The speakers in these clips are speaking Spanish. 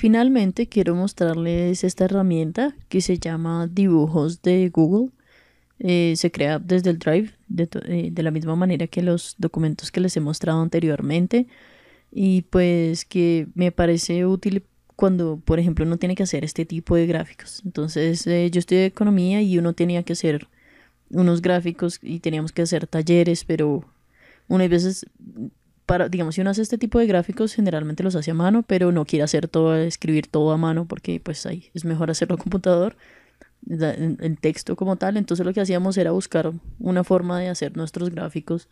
Finalmente quiero mostrarles esta herramienta que se llama dibujos de Google. Eh, se crea desde el Drive eh, de, la misma manera que los documentos que les he mostrado anteriormente y pues que me parece útil cuando, por ejemplo, uno tiene que hacer este tipo de gráficos. Entonces, yo eh, yo estudié economía y uno tenía que hacer unos gráficos y teníamos que hacer talleres, pero unas veces digamos, si uno hace este tipo de gráficos, generalmente los hace a mano, pero no quiere hacer todo, escribir todo a mano, porque pues ahí es mejor hacerlo a computador, el texto como tal. Entonces lo que hacíamos era buscar una forma de hacer nuestros gráficos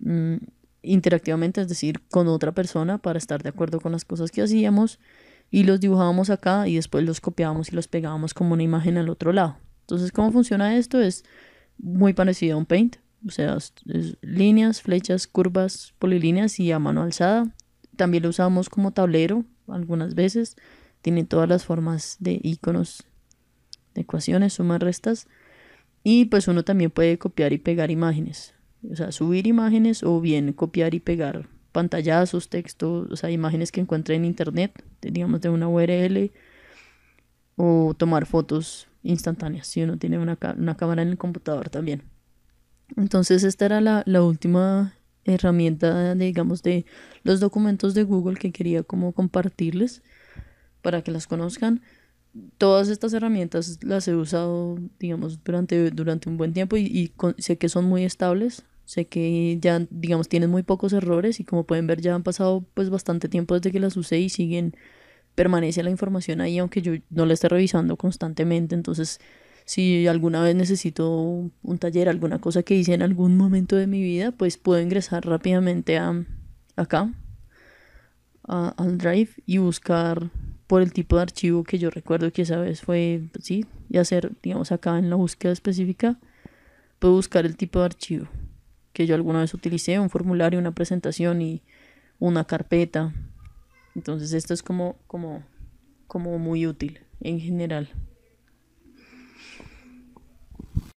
mm, interactivamente, es decir, con otra persona para estar de acuerdo con las cosas que hacíamos y los dibujábamos acá y después los copiábamos y los pegábamos como una imagen al otro lado. Entonces, ¿cómo funciona esto? Es muy parecido a un paint, o sea, líneas, flechas, curvas, polilíneas y a mano alzada. También lo usamos como tablero algunas veces. Tiene todas las formas de iconos, de ecuaciones, sumas, restas. Y pues uno también puede copiar y pegar imágenes. O sea, subir imágenes o bien copiar y pegar pantallazos, textos, o sea, imágenes que encuentre en internet, digamos de una URL, o tomar fotos instantáneas si uno tiene una cámara en el computador también. Entonces esta era la, última herramienta, de, digamos, de los documentos de Google que quería como compartirles para que las conozcan. Todas estas herramientas las he usado, digamos, durante, durante un buen tiempo y, sé que son muy estables. Sé que ya, digamos, tienen muy pocos errores y como pueden ver ya han pasado pues bastante tiempo desde que las usé y siguen, permanece la información ahí aunque yo no la esté revisando constantemente. Entonces si alguna vez necesito un taller, alguna cosa que hice en algún momento de mi vida, pues puedo ingresar rápidamente a acá, al Drive y buscar por el tipo de archivo que yo recuerdo que esa vez fue, sí, y hacer, digamos, acá en la búsqueda específica, puedo buscar el tipo de archivo que yo alguna vez utilicé, un formulario, una presentación y una carpeta. Entonces esto es como, como, como muy útil en general.